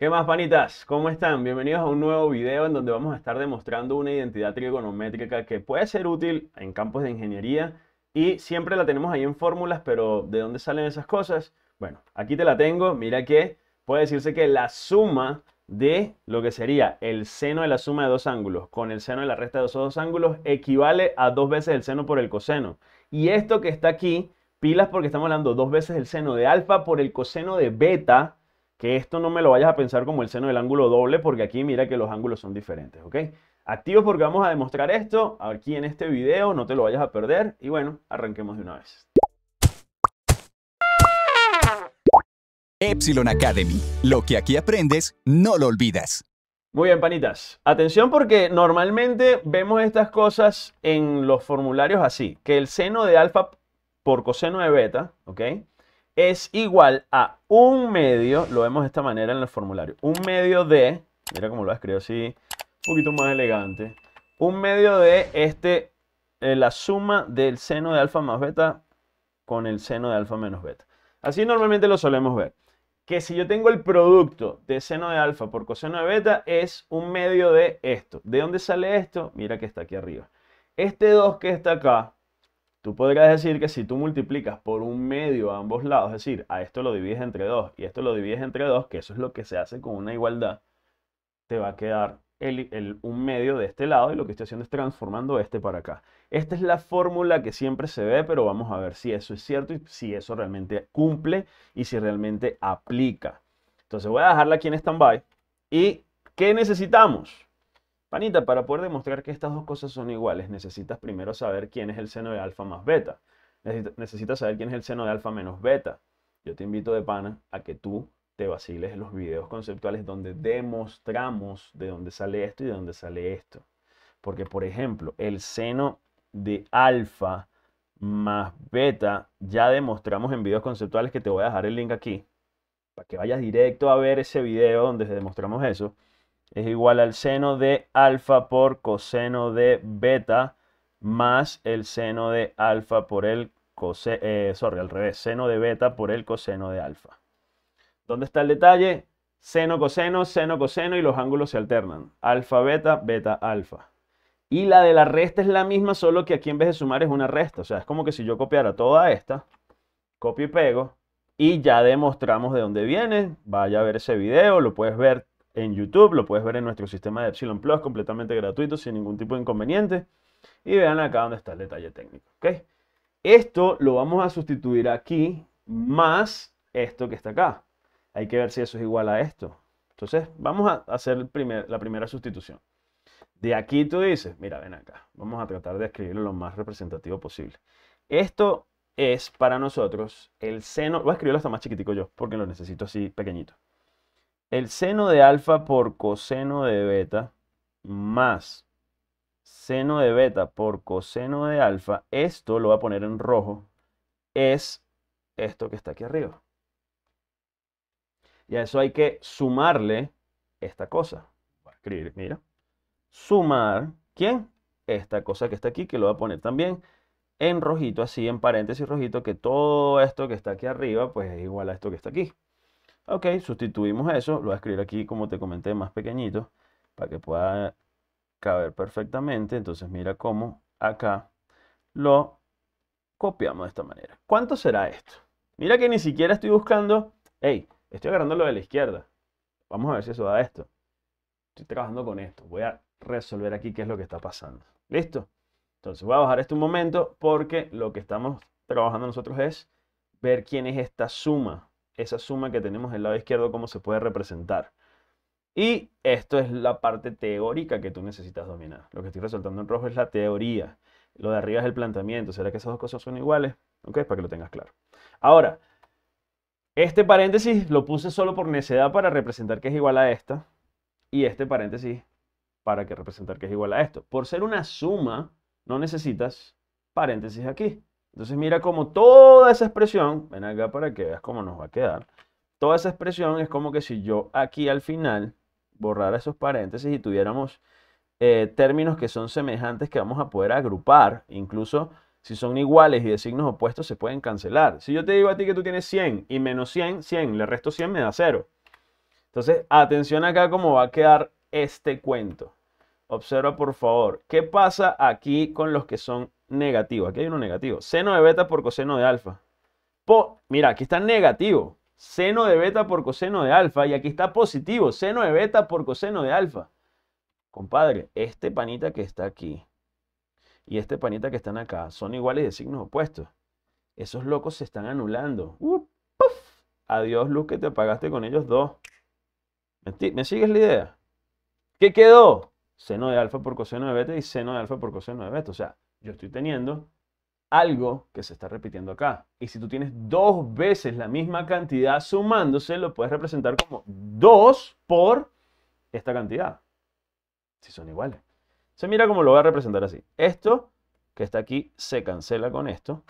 ¿Qué más, panitas? ¿Cómo están? Bienvenidos a un nuevo video en donde vamos a estar demostrando una identidad trigonométrica que puede ser útil en campos de ingeniería y siempre la tenemos ahí en fórmulas, pero ¿de dónde salen esas cosas? Bueno, aquí te la tengo. Mira que puede decirse que la suma de lo que sería el seno de la suma de dos ángulos con el seno de la resta de esos dos ángulos equivale a dos veces el seno por el coseno. Y esto que está aquí, pilas porque estamos hablando dos veces el seno de alfa por el coseno de beta, que esto no me lo vayas a pensar como el seno del ángulo doble, porque aquí mira que los ángulos son diferentes, ¿ok? Activos porque vamos a demostrar esto aquí en este video, no te lo vayas a perder. Y bueno, arranquemos de una vez. Epsilon Academy. Lo que aquí aprendes, no lo olvidas. Muy bien, panitas. Atención porque normalmente vemos estas cosas en los formularios así, que el seno de alfa por coseno de beta, ¿ok? es igual a un medio, lo vemos de esta manera en el formulario, un medio de, mira cómo lo escribo así, un poquito más elegante, un medio de este, eh, la suma del seno de alfa más beta con el seno de alfa menos beta. Así normalmente lo solemos ver. Que si yo tengo el producto de seno de alfa por coseno de beta es un medio de esto. ¿De dónde sale esto? Mira que está aquí arriba. Este 2 que está acá Tú podrías decir que si tú multiplicas por un medio a ambos lados, es decir, a esto lo divides entre 2 y esto lo divides entre 2, que eso es lo que se hace con una igualdad, te va a quedar un medio de este lado y lo que estoy haciendo es transformando este para acá. Esta es la fórmula que siempre se ve, pero vamos a ver si eso es cierto y si eso realmente cumple y si realmente aplica. Entonces voy a dejarla aquí en standby. ¿Y qué necesitamos? Panita, para poder demostrar que estas dos cosas son iguales, necesitas primero saber quién es el seno de alfa más beta. Necesitas saber quién es el seno de alfa menos beta. Yo te invito de pana a que tú te vaciles los videos conceptuales donde demostramos de dónde sale esto y de dónde sale esto. Porque, por ejemplo, el seno de alfa más beta ya demostramos en videos conceptuales que te voy a dejar el link aquí. Para que vayas directo a ver ese video donde demostramos eso es igual al seno de alfa por coseno de beta más el seno de alfa por el coseno, eh, sorry, al revés, seno de beta por el coseno de alfa. ¿Dónde está el detalle? Seno, coseno, seno, coseno y los ángulos se alternan. Alfa, beta, beta, alfa. Y la de la resta es la misma, solo que aquí en vez de sumar es una resta. O sea, es como que si yo copiara toda esta, copio y pego, y ya demostramos de dónde viene. Vaya a ver ese video, lo puedes ver en YouTube, lo puedes ver en nuestro sistema de Epsilon Plus completamente gratuito, sin ningún tipo de inconveniente. Y vean acá donde está el detalle técnico. ¿okay? Esto lo vamos a sustituir aquí más esto que está acá. Hay que ver si eso es igual a esto. Entonces vamos a hacer la primera sustitución. De aquí tú dices, mira, ven acá. Vamos a tratar de escribirlo lo más representativo posible. Esto es para nosotros el seno, voy a escribirlo hasta más chiquitico yo, porque lo necesito así pequeñito el seno de alfa por coseno de beta más seno de beta por coseno de alfa, esto lo voy a poner en rojo, es esto que está aquí arriba. Y a eso hay que sumarle esta cosa. Voy a escribir, mira. Sumar, ¿quién? Esta cosa que está aquí, que lo voy a poner también en rojito, así en paréntesis rojito, que todo esto que está aquí arriba, pues es igual a esto que está aquí. Ok, sustituimos eso, lo voy a escribir aquí como te comenté más pequeñito para que pueda caber perfectamente. Entonces mira cómo acá lo copiamos de esta manera. ¿Cuánto será esto? Mira que ni siquiera estoy buscando, hey, estoy agarrando lo de la izquierda. Vamos a ver si eso da esto. Estoy trabajando con esto. Voy a resolver aquí qué es lo que está pasando. ¿Listo? Entonces voy a bajar esto un momento porque lo que estamos trabajando nosotros es ver quién es esta suma esa suma que tenemos del lado izquierdo, cómo se puede representar. Y esto es la parte teórica que tú necesitas dominar. Lo que estoy resaltando en rojo es la teoría. Lo de arriba es el planteamiento. ¿Será que esas dos cosas son iguales? Ok, para que lo tengas claro. Ahora, este paréntesis lo puse solo por necedad para representar que es igual a esta. Y este paréntesis para que representar que es igual a esto. Por ser una suma, no necesitas paréntesis aquí. Entonces mira cómo toda esa expresión, ven acá para que veas cómo nos va a quedar, toda esa expresión es como que si yo aquí al final borrara esos paréntesis y tuviéramos eh, términos que son semejantes que vamos a poder agrupar, incluso si son iguales y de signos opuestos se pueden cancelar. Si yo te digo a ti que tú tienes 100 y menos 100, 100, le resto 100 me da 0. Entonces, atención acá cómo va a quedar este cuento. Observa por favor, ¿qué pasa aquí con los que son negativo. Aquí hay uno negativo. Seno de beta por coseno de alfa. mira, aquí está negativo. Seno de beta por coseno de alfa. Y aquí está positivo. Seno de beta por coseno de alfa. Compadre, este panita que está aquí y este panita que están acá son iguales de signos opuestos. Esos locos se están anulando. Uh, Adiós, luz, que te apagaste con ellos dos. ¿Me sigues la idea? ¿Qué quedó? Seno de alfa por coseno de beta y seno de alfa por coseno de beta. O sea, yo estoy teniendo algo que se está repitiendo acá. Y si tú tienes dos veces la misma cantidad sumándose, lo puedes representar como 2 por esta cantidad. Si son iguales. Se mira cómo lo voy a representar así. Esto que está aquí se cancela con esto.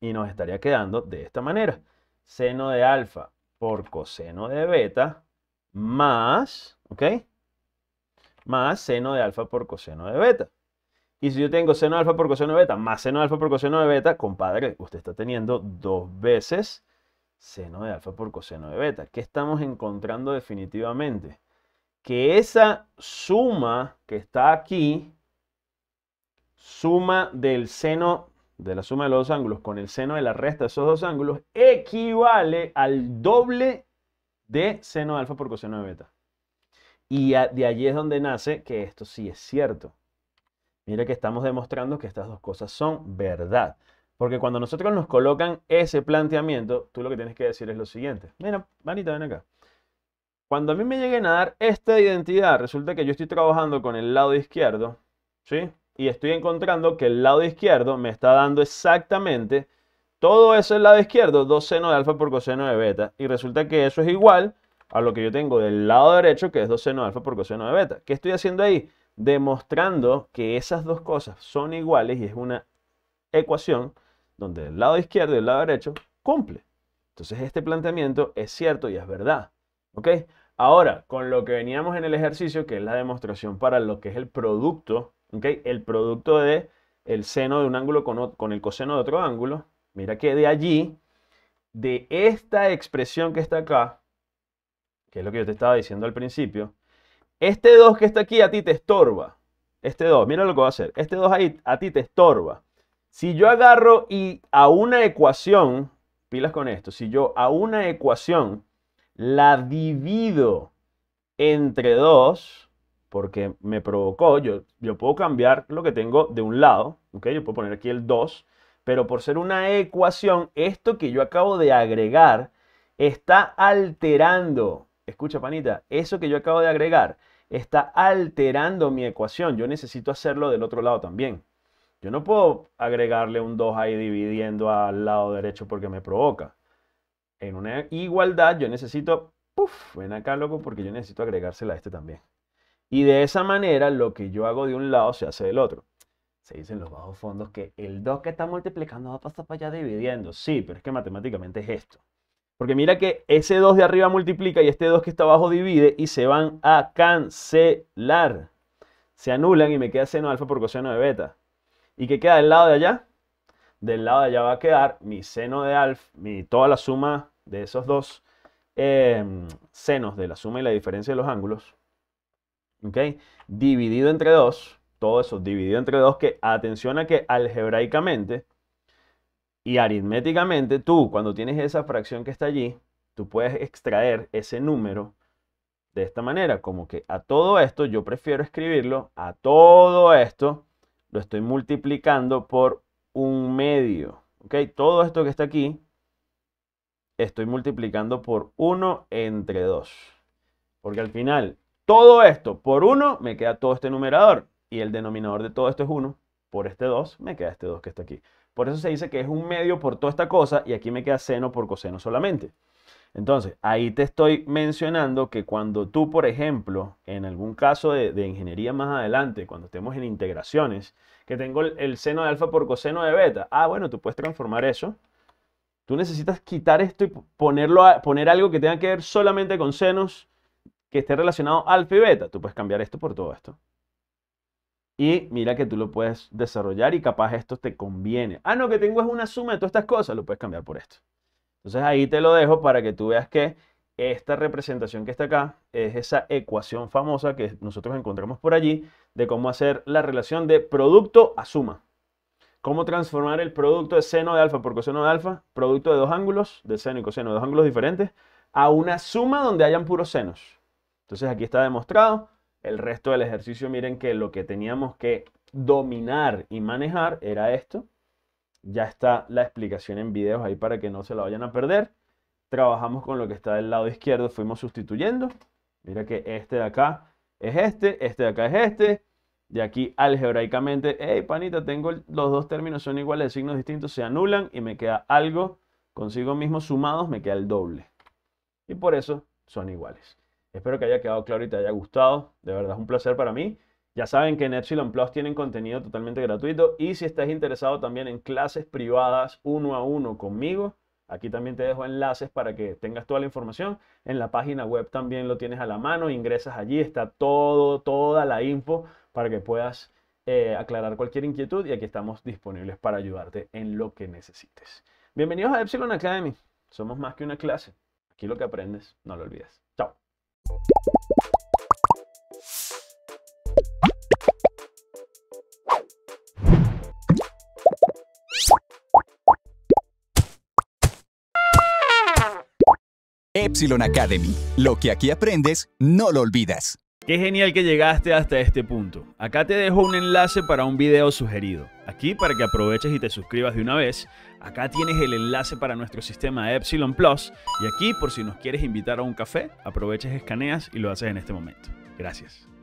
Y nos estaría quedando de esta manera. Seno de alfa por coseno de beta más, ¿ok? Más seno de alfa por coseno de beta. Y si yo tengo seno de alfa por coseno de beta más seno de alfa por coseno de beta, compadre, usted está teniendo dos veces seno de alfa por coseno de beta. ¿Qué estamos encontrando definitivamente? Que esa suma que está aquí, suma del seno de la suma de los dos ángulos con el seno de la resta de esos dos ángulos, equivale al doble de seno de alfa por coseno de beta. Y de allí es donde nace que esto sí es cierto Mira que estamos demostrando que estas dos cosas son verdad. Porque cuando nosotros nos colocan ese planteamiento, tú lo que tienes que decir es lo siguiente. Mira, manita, ven acá. Cuando a mí me lleguen a dar esta identidad, resulta que yo estoy trabajando con el lado izquierdo, ¿sí? Y estoy encontrando que el lado izquierdo me está dando exactamente todo eso el lado izquierdo, 2 seno de alfa por coseno de beta. Y resulta que eso es igual a lo que yo tengo del lado derecho, que es 2 seno de alfa por coseno de beta. ¿Qué estoy haciendo ahí? demostrando que esas dos cosas son iguales y es una ecuación donde el lado izquierdo y el lado derecho cumple. Entonces este planteamiento es cierto y es verdad. ¿Ok? Ahora, con lo que veníamos en el ejercicio, que es la demostración para lo que es el producto, ¿ok? El producto de el seno de un ángulo con, con el coseno de otro ángulo. Mira que de allí, de esta expresión que está acá, que es lo que yo te estaba diciendo al principio, este 2 que está aquí a ti te estorba. Este 2, mira lo que va a hacer. Este 2 ahí a ti te estorba. Si yo agarro y a una ecuación, pilas con esto, si yo a una ecuación la divido entre 2, porque me provocó, yo, yo puedo cambiar lo que tengo de un lado, ¿ok? Yo puedo poner aquí el 2, pero por ser una ecuación, esto que yo acabo de agregar está alterando, escucha panita, eso que yo acabo de agregar está alterando mi ecuación. Yo necesito hacerlo del otro lado también. Yo no puedo agregarle un 2 ahí dividiendo al lado derecho porque me provoca. En una igualdad yo necesito, puff, ven acá loco porque yo necesito agregársela a este también. Y de esa manera lo que yo hago de un lado se hace del otro. Se dicen los bajos fondos que el 2 que está multiplicando va a pasar para allá dividiendo. Sí, pero es que matemáticamente es esto. Porque mira que ese 2 de arriba multiplica y este 2 que está abajo divide y se van a cancelar. Se anulan y me queda seno de alfa por coseno de beta. ¿Y qué queda del lado de allá? Del lado de allá va a quedar mi seno de alfa, mi, toda la suma de esos dos em, senos de la suma y la diferencia de los ángulos. ¿Ok? Dividido entre 2. Todo eso dividido entre 2 que atención a que algebraicamente y aritméticamente tú, cuando tienes esa fracción que está allí, tú puedes extraer ese número de esta manera, como que a todo esto yo prefiero escribirlo, a todo esto lo estoy multiplicando por un medio. ¿Ok? Todo esto que está aquí, estoy multiplicando por 1 entre 2. Porque al final, todo esto por 1 me queda todo este numerador. Y el denominador de todo esto es 1. Por este 2 me queda este 2 que está aquí. Por eso se dice que es un medio por toda esta cosa y aquí me queda seno por coseno solamente. Entonces, ahí te estoy mencionando que cuando tú, por ejemplo, en algún caso de, ingeniería más adelante, cuando estemos en integraciones, que tengo el, seno de alfa por coseno de beta, ah, bueno, tú puedes transformar eso. Tú necesitas quitar esto y ponerlo poner algo que tenga que ver solamente con senos que esté relacionado alfa y beta. Tú puedes cambiar esto por todo esto. Y mira que tú lo puedes desarrollar y capaz esto te conviene. Ah, no, que tengo es una suma de todas estas cosas, lo puedes cambiar por esto. Entonces ahí te lo dejo para que tú veas que esta representación que está acá es esa ecuación famosa que nosotros encontramos por allí de cómo hacer la relación de producto a suma. Cómo transformar el producto de seno de alfa por coseno de alfa, producto de dos ángulos, de seno y coseno, de dos ángulos diferentes, a una suma donde hayan puros senos. Entonces aquí está demostrado el resto del ejercicio, miren que lo que teníamos que dominar y manejar era esto. Ya está la explicación en videos ahí para que no se la vayan a perder. Trabajamos con lo que está del lado izquierdo, fuimos sustituyendo. Mira que este de acá es este, este de acá es este. De aquí algebraicamente, hey panita, tengo los dos términos son iguales de signos distintos, se anulan y me queda algo consigo mismo sumados, me queda el doble. Y por eso son iguales. Espero que haya quedado claro y te haya gustado. De verdad es un placer para mí. Ya saben que en Epsilon Plus tienen contenido totalmente gratuito y si estás interesado también en clases privadas uno a uno conmigo, aquí también te dejo enlaces para que tengas toda la información. En la página web también lo tienes a la mano, ingresas allí, está todo, toda la info para que puedas eh, aclarar cualquier inquietud y aquí estamos disponibles para ayudarte en lo que necesites. Bienvenidos a Epsilon Academy, somos más que una clase. Aquí lo que aprendes, no lo olvides. Epsilon Academy. Lo que aquí aprendes, no lo olvidas. Qué genial que llegaste hasta este punto. Acá te dejo un enlace para un video sugerido. Aquí para que aproveches y te suscribas de una vez Acá tienes el enlace para nuestro sistema Epsilon Plus y aquí por si nos quieres invitar a un café, aproveches, escaneas y lo haces en este momento. Gracias.